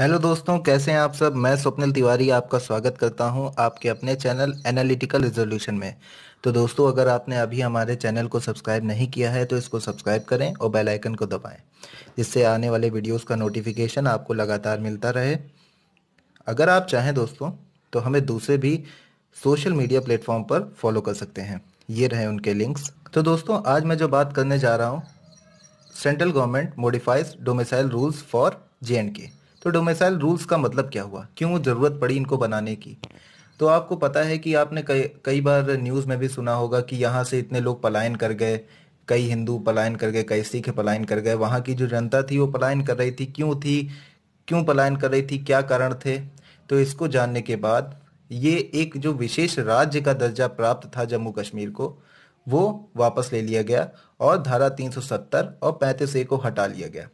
hello दोस्तों कैसे हैं आप सब मैं स्वप्निल तिवारी आपका स्वागत करता हूं आपके अपने चैनल एनालिटिकल रिजोल्यूशन में तो दोस्तों अगर आपने अभी हमारे चैनल को सब्सक्राइब नहीं किया है तो इसको सब्सक्राइब करें और बेल आइकन को दबाएं जिससे आने वाले वीडियोस का नोटिफिकेशन आपको लगातार मिलता रहे अगर आप चाहें दोस्तों तो हमें दूसरे भी सोशल मीडिया प्लेटफॉर्म पर फॉलो कर सकते हैं ये रहे उनके लिंक्स तो दोस्तों आज मैं जो बात करने जा रहा हूँ central government modifies domicile rules for J and K तो डोमेसाइल रूल्स का मतलब क्या हुआ क्यों ज़रूरत पड़ी इनको बनाने की तो आपको पता है कि आपने कई कई बार न्यूज़ में भी सुना होगा कि यहाँ से इतने लोग पलायन कर गए कई हिंदू पलायन कर गए कई सिख पलायन कर गए वहाँ की जो जनता थी वो पलायन कर रही थी क्यों थी क्यों पलायन कर रही थी क्या कारण थे तो इसको जानने के बाद ये एक जो विशेष राज्य का दर्जा प्राप्त था जम्मू कश्मीर को वो वापस ले लिया गया और धारा 370 और पैंतीस ए को हटा लिया गया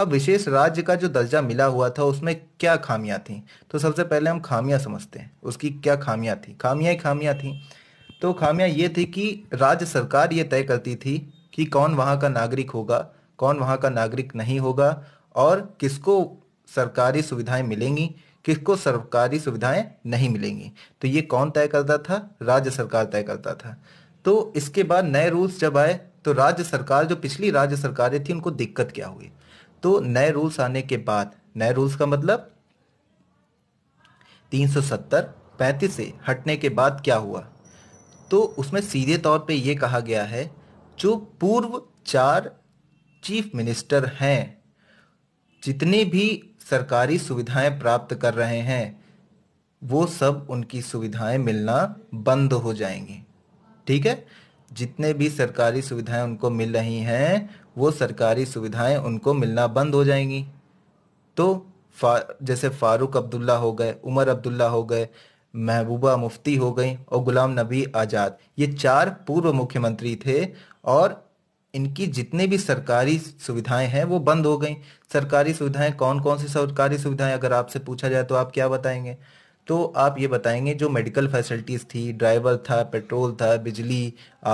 अब विशेष राज्य का जो दर्जा मिला हुआ था उसमें क्या खामियां थी तो सबसे पहले हम खामियां समझते हैं उसकी क्या खामियां थी खामियां ही खामियां थी तो खामियां ये थी कि राज्य सरकार ये तय करती थी कि कौन वहाँ का नागरिक होगा कौन वहाँ का नागरिक नहीं होगा और किसको सरकारी सुविधाएं मिलेंगी किसको सरकारी सुविधाएं नहीं मिलेंगी तो ये कौन तय करता था राज्य सरकार तय करता था तो इसके बाद नए रूल्स जब आए तो राज्य सरकार जो पिछली राज्य सरकारें थी उनको दिक्कत क्या हुई तो नए रूल्स आने के बाद नए रूल्स का मतलब 370 35 से हटने के बाद क्या हुआ तो उसमें सीधे तौर पे ये कहा गया है जो पूर्व चार चीफ मिनिस्टर हैं जितनी भी सरकारी सुविधाएं प्राप्त कर रहे हैं वो सब उनकी सुविधाएं मिलना बंद हो जाएंगी ठीक है जितने भी सरकारी सुविधाएं उनको मिल रही हैं वो सरकारी सुविधाएं उनको मिलना बंद हो जाएंगी तो फा, जैसे फारूक अब्दुल्ला हो गए उमर अब्दुल्ला हो गए महबूबा मुफ्ती हो गई और गुलाम नबी आज़ाद ये चार पूर्व मुख्यमंत्री थे और इनकी जितने भी सरकारी सुविधाएं हैं वो बंद हो गई सरकारी सुविधाएं कौन कौन सी सरकारी सुविधाएं अगर आपसे पूछा जाए तो आप क्या बताएंगे तो आप ये बताएंगे जो मेडिकल फैसिलिटीज़ थी ड्राइवर था पेट्रोल था बिजली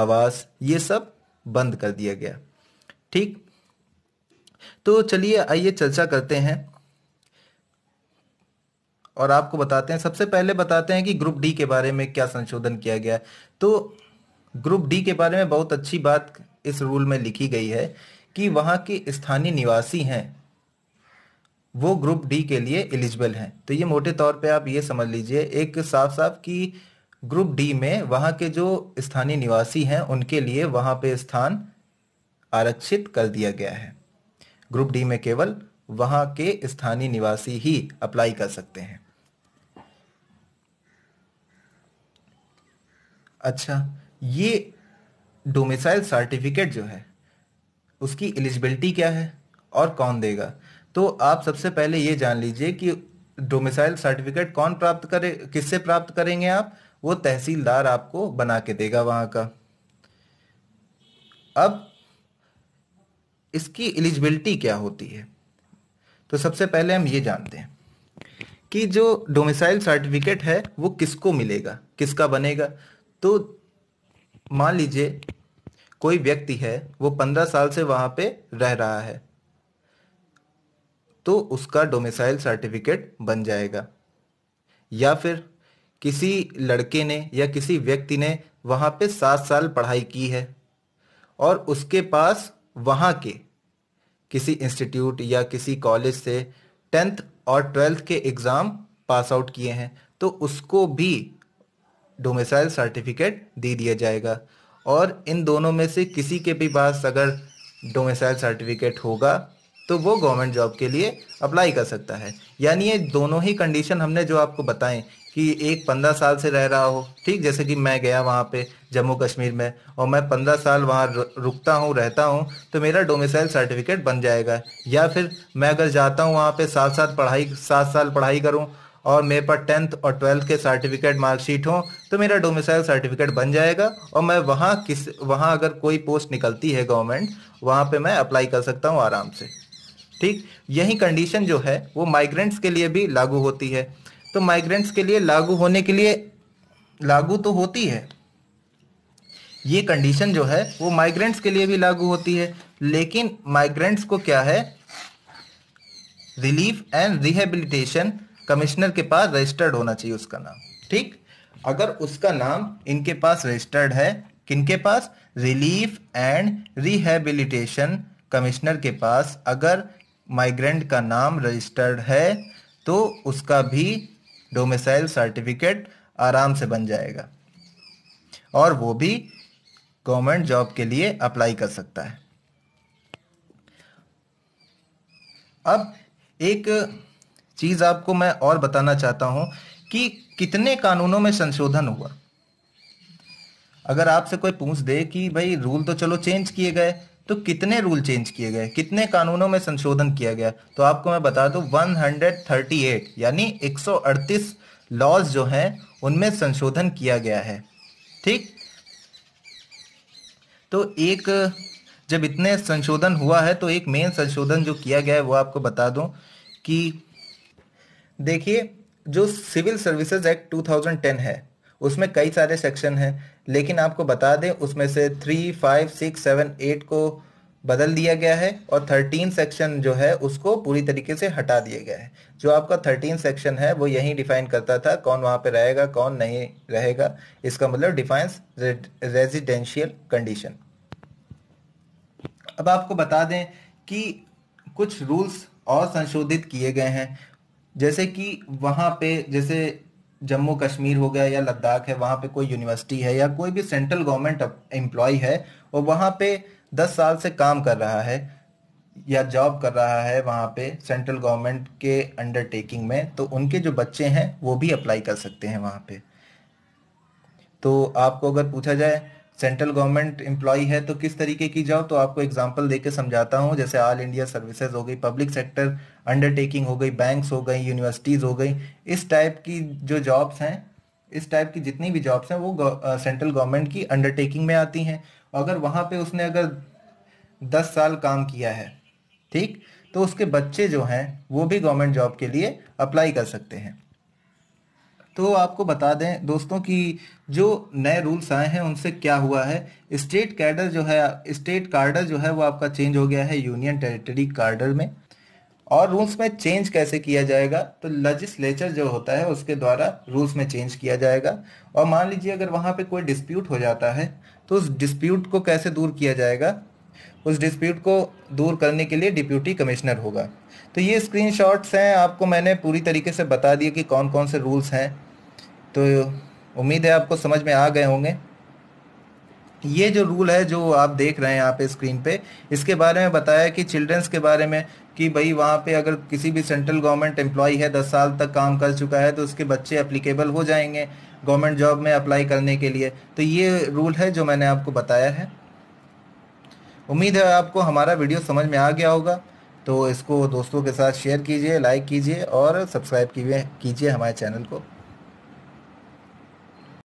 आवास ये सब बंद कर दिया गया ठीक तो चलिए आइए चर्चा करते हैं और आपको बताते हैं सबसे पहले बताते हैं कि ग्रुप डी के बारे में क्या संशोधन किया गया तो ग्रुप डी के बारे में बहुत अच्छी बात इस रूल में लिखी गई है कि वहां के स्थानीय निवासी हैं वो ग्रुप डी के लिए एलिजिबल हैं तो ये मोटे तौर पे आप ये समझ लीजिए एक साफ साफ कि ग्रुप डी में वहां के जो स्थानीय निवासी हैं उनके लिए वहां पे स्थान आरक्षित कर दिया गया है ग्रुप डी में केवल वहां के स्थानीय निवासी ही अप्लाई कर सकते हैं अच्छा ये डोमिसाइल सर्टिफिकेट जो है उसकी एलिजिबिलिटी क्या है और कौन देगा तो आप सबसे पहले ये जान लीजिए कि डोमिसाइल सर्टिफिकेट कौन प्राप्त करे किससे प्राप्त करेंगे आप वो तहसीलदार आपको बना के देगा वहां का अब इसकी एलिजिबिलिटी क्या होती है तो सबसे पहले हम ये जानते हैं कि जो डोमिसाइल सर्टिफिकेट है वो किसको मिलेगा किसका बनेगा तो मान लीजिए कोई व्यक्ति है वो पंद्रह साल से वहाँ पे रह रहा है तो उसका डोमिसाइल सर्टिफिकेट बन जाएगा या फिर किसी लड़के ने या किसी व्यक्ति ने वहाँ पे सात साल पढ़ाई की है और उसके पास वहाँ के किसी इंस्टीट्यूट या किसी कॉलेज से टेंथ और ट्वेल्थ के एग्ज़ाम पास आउट किए हैं तो उसको भी डोमिसाइल सर्टिफिकेट दे दिया जाएगा और इन दोनों में से किसी के भी पास अगर डोमिसाइल सर्टिफिकेट होगा तो वो गवर्नमेंट जॉब के लिए अप्लाई कर सकता है यानी ये दोनों ही कंडीशन हमने जो आपको बताएं कि एक पंद्रह साल से रह रहा हो ठीक जैसे कि मैं गया वहाँ पे जम्मू कश्मीर में और मैं पंद्रह साल वहाँ रुकता हूँ रहता हूँ तो मेरा डोमिसाइल सर्टिफिकेट बन जाएगा या फिर मैं अगर जाता हूँ वहाँ पे साथ साथ पढ़ाई सात साल पढ़ाई करूँ और मेरे पास टेंथ और ट्वेल्थ के सर्टिफिकेट मार्कशीट हो तो मेरा डोमिसाइल सर्टिफिकेट बन जाएगा और मैं वहाँ किस वहाँ अगर कोई पोस्ट निकलती है गवर्नमेंट वहाँ पे मैं अप्लाई कर सकता हूँ आराम से ठीक यही कंडीशन जो है वो माइग्रेंट्स के लिए भी लागू होती है तो माइग्रेंट्स के लिए लागू होने के लिए लागू तो होती है ये कंडीशन जो है वो माइग्रेंट्स के लिए भी लागू होती है लेकिन माइग्रेंट्स को क्या है रिलीफ एंड रिहेबिलिटेशन कमिश्नर के पास रजिस्टर्ड होना चाहिए उसका नाम ठीक अगर उसका नाम इनके पास रजिस्टर्ड है किनके पास रिलीफ एंड रिहेबिलिटेशन कमिश्नर के पास अगर माइग्रेंट का नाम रजिस्टर्ड है तो उसका भी डोमिसाइल सर्टिफिकेट आराम से बन जाएगा और वो भी गवर्नमेंट जॉब के लिए अप्लाई कर सकता है अब एक चीज़ आपको मैं और बताना चाहता हूं कि कितने कानूनों में संशोधन हुआ अगर आपसे कोई पूछ दे कि भाई रूल तो चलो चेंज किए गए तो कितने रूल चेंज किए गए कितने कानूनों में संशोधन किया गया तो आपको मैं बता दूं 138 यानी 138 लॉज जो हैं उनमें संशोधन किया गया है ठीक तो एक जब इतने संशोधन हुआ है तो एक मेन संशोधन जो किया गया है वो आपको बता दूं कि देखिए जो सिविल सर्विसेज एक्ट 2010 है उसमें कई सारे सेक्शन हैं लेकिन आपको बता दें उसमें से three five six seven eight को बदल दिया गया है और थर्टीन सेक्शन जो है उसको पूरी तरीके से हटा दिया गया है जो आपका थर्टीन सेक्शन है वो यही डिफाइन करता था कौन वहाँ पे रहेगा कौन नहीं रहेगा इसका मतलब डिफाइंस रेजिडेंशियल कंडीशन अब आपको बता दें कि कुछ रूल्स और संशोधित किए गए हैं जैसे कि वहाँ पे जैसे जम्मू कश्मीर हो गया या लद्दाख है वहाँ पे कोई यूनिवर्सिटी है या कोई भी सेंट्रल गवर्नमेंट एम्प्लॉय है और वहाँ पे दस साल से काम कर रहा है या जॉब कर रहा है वहाँ पे सेंट्रल गवर्नमेंट के अंडरटेकिंग में तो उनके जो बच्चे हैं वो भी अप्लाई कर सकते हैं वहाँ पे तो आपको अगर पूछा जाए सेंट्रल गवर्नमेंट एम्प्लॉय है तो किस तरीके की जॉब तो आपको एग्जांपल देके समझाता हूँ जैसे ऑल इंडिया सर्विसेज हो गई पब्लिक सेक्टर अंडरटेकिंग हो गई बैंक्स हो गई यूनिवर्सिटीज़ हो गई इस टाइप की जो जॉब्स हैं इस टाइप की जितनी भी जॉब्स हैं वो सेंट्रल गवर्नमेंट की अंडरटेकिंग में आती हैं अगर वहाँ पे उसने अगर दस साल काम किया है ठीक तो उसके बच्चे जो हैं वो भी गवर्नमेंट जॉब के लिए अप्लाई कर सकते हैं तो आपको बता दें दोस्तों कि जो नए रूल्स आए हैं उनसे क्या हुआ है स्टेट कैडर जो है स्टेट कार्डर जो है वो आपका चेंज हो गया है यूनियन टेरिटरी कार्डर में और रूल्स में चेंज कैसे किया जाएगा तो लजिस्लेचर जो होता है उसके द्वारा रूल्स में चेंज किया जाएगा और मान लीजिए अगर वहाँ पे कोई डिस्प्यूट हो जाता है तो उस डिस्प्यूट को कैसे दूर किया जाएगा उस डिस्प्यूट को दूर करने के लिए डिप्यूटी कमिश्नर होगा तो ये स्क्रीनशॉट्स हैं आपको मैंने पूरी तरीके से बता दिया कि कौन कौन से रूल्स हैं तो उम्मीद है आपको समझ में आ गए होंगे ये जो रूल है जो आप देख रहे हैं यहाँ पे स्क्रीन पे इसके बारे में बताया कि चिल्ड्रंस के बारे में कि भाई वहाँ पे अगर किसी भी सेंट्रल गवर्नमेंट एम्प्लॉई है दस साल तक काम कर चुका है तो उसके बच्चे अप्लीकेबल हो जाएंगे गवर्नमेंट जॉब में अप्लाई करने के लिए तो ये रूल है जो मैंने आपको बताया है उम्मीद है आपको हमारा वीडियो समझ में आ गया होगा तो इसको दोस्तों के साथ शेयर कीजिए लाइक कीजिए और सब्सक्राइब कीजिए हमारे चैनल को